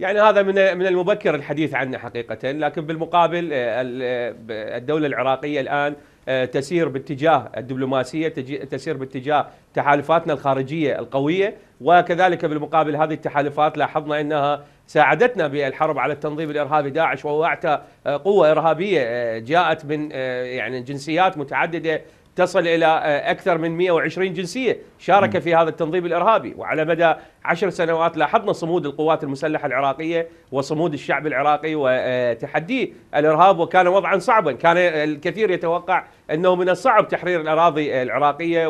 يعني هذا من من المبكر الحديث عنه حقيقه لكن بالمقابل آه، آه، الدوله العراقيه الان آه، تسير باتجاه الدبلوماسيه تسير باتجاه تحالفاتنا الخارجيه القويه وكذلك بالمقابل هذه التحالفات لاحظنا انها ساعدتنا بالحرب على التنظيم الارهابي داعش وهو قوه ارهابيه جاءت من يعني جنسيات متعدده تصل الى آه، اكثر من 120 جنسيه شارك في هذا التنظيم الارهابي وعلى مدى عشر سنوات لاحظنا صمود القوات المسلحه العراقيه وصمود الشعب العراقي وتحدي الارهاب وكان وضعا صعبا كان الكثير يتوقع انه من الصعب تحرير الاراضي العراقيه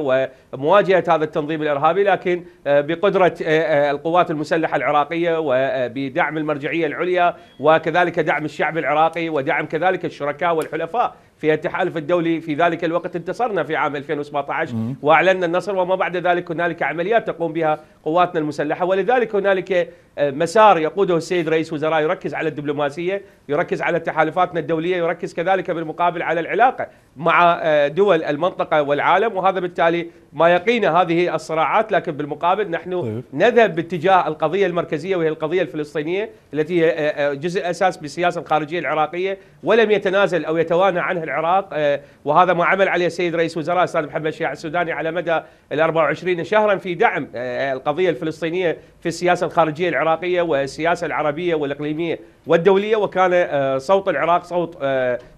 ومواجهه هذا التنظيم الارهابي لكن آه، بقدره آه، آه، القوات المسلحه العراقيه وبدعم المرجعيه العليا وكذلك دعم الشعب العراقي ودعم كذلك الشركاء والحلفاء في التحالف الدولي في ذلك الوقت انتصرنا في عام 2017 واعلنا النصر وما بعد ذلك هنالك عمليات تقوم بها قواتنا المسلحه ولذلك هنالك آه، مسار يقوده السيد رئيس وزراء يركز على الدبلوماسيه، يركز على تحالفاتنا الدوليه، يركز كذلك بالمقابل على العلاقه مع آه، دول المنطقه والعالم وهذا بالتالي ما يقينا هذه الصراعات لكن بالمقابل نحن طيب. نذهب باتجاه القضية المركزية وهي القضية الفلسطينية التي هي آه، آه، جزء أساس بالسياسة الخارجية العراقية ولم يتنازل أو يتوانى عنها العراق آه، وهذا ما عمل عليه السيد رئيس وزراء الأستاذ محمد شيع السوداني على مدى ال 24 شهرا في دعم القضية الفلسطينية في السياسة الخارجية العراقية والسياسة العربية والإقليمية والدولية وكان صوت العراق صوت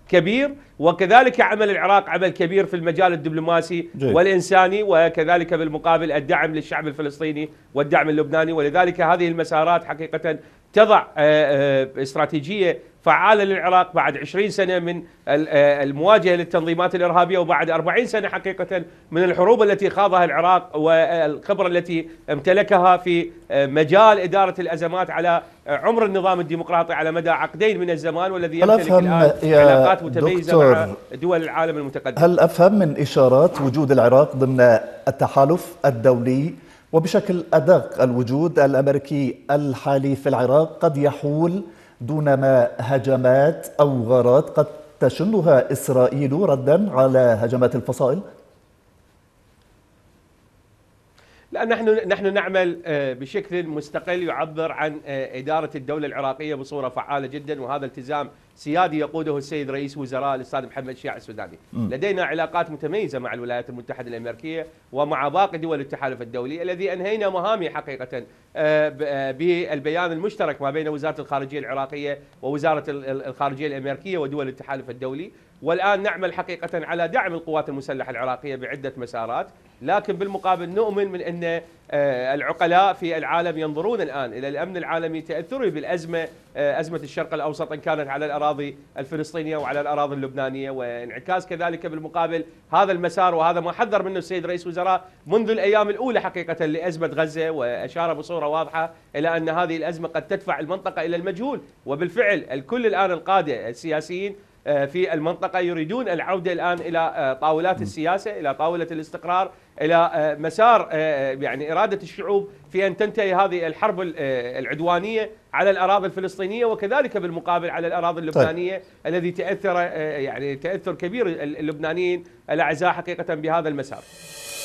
كبير وكذلك عمل العراق عمل كبير في المجال الدبلوماسي جيد. والإنساني وكذلك بالمقابل الدعم للشعب الفلسطيني والدعم اللبناني ولذلك هذه المسارات حقيقة تضع آه، آه، استراتيجيه فعاله للعراق بعد 20 سنه من آه، المواجهه للتنظيمات الارهابيه وبعد 40 سنه حقيقه من الحروب التي خاضها العراق والخبره التي امتلكها في مجال اداره الازمات على عمر النظام الديمقراطي على مدى عقدين من الزمان والذي يمتلك الان علاقات متميزه مع دول العالم المتقدم. هل افهم من اشارات وجود العراق ضمن التحالف الدولي وبشكل أدق الوجود الأمريكي الحالي في العراق قد يحول دون ما هجمات أو غارات قد تشنها إسرائيل ردا على هجمات الفصائل لا نحن نحن نعمل آه، بشكل مستقل يعبر عن آه، اداره الدوله العراقيه بصوره فعاله جدا وهذا التزام سيادي يقوده السيد رئيس وزراء الاستاذ محمد شيع السوداني لدينا علاقات متميزه مع الولايات المتحده الامريكيه ومع باقي دول التحالف الدولي الذي انهينا مهامي حقيقه آه، آه، بالبيان المشترك ما بين وزاره الخارجيه العراقيه ووزاره الخارجيه الامريكيه ودول التحالف الدولي والان نعمل حقيقه على دعم القوات المسلحه العراقيه بعده مسارات لكن بالمقابل نؤمن من ان آه، العقلاء في العالم ينظرون الآن إلى الأمن العالمي تأثره بالأزمة آه، أزمة الشرق الأوسط إن كانت على الأراضي الفلسطينية وعلى الأراضي اللبنانية وانعكاس كذلك بالمقابل هذا المسار وهذا ما حذر منه السيد رئيس وزراء منذ الأيام الأولى حقيقة لأزمة غزة وأشار بصورة واضحة إلى أن هذه الأزمة قد تدفع المنطقة إلى المجهول وبالفعل الكل الآن القادة السياسيين آه، في المنطقة يريدون العودة الآن إلى طاولات السياسة إلى طاولة الاستقرار الى آه، مسار آه، آه، يعني اراده الشعوب في ان تنتهي هذه الحرب العدوانيه على الاراضي الفلسطينيه وكذلك بالمقابل على الاراضي طيب. اللبنانيه طيب. الذي تاثر يعني تاثر كبير اللبنانيين الاعزاء حقيقه بهذا المسار.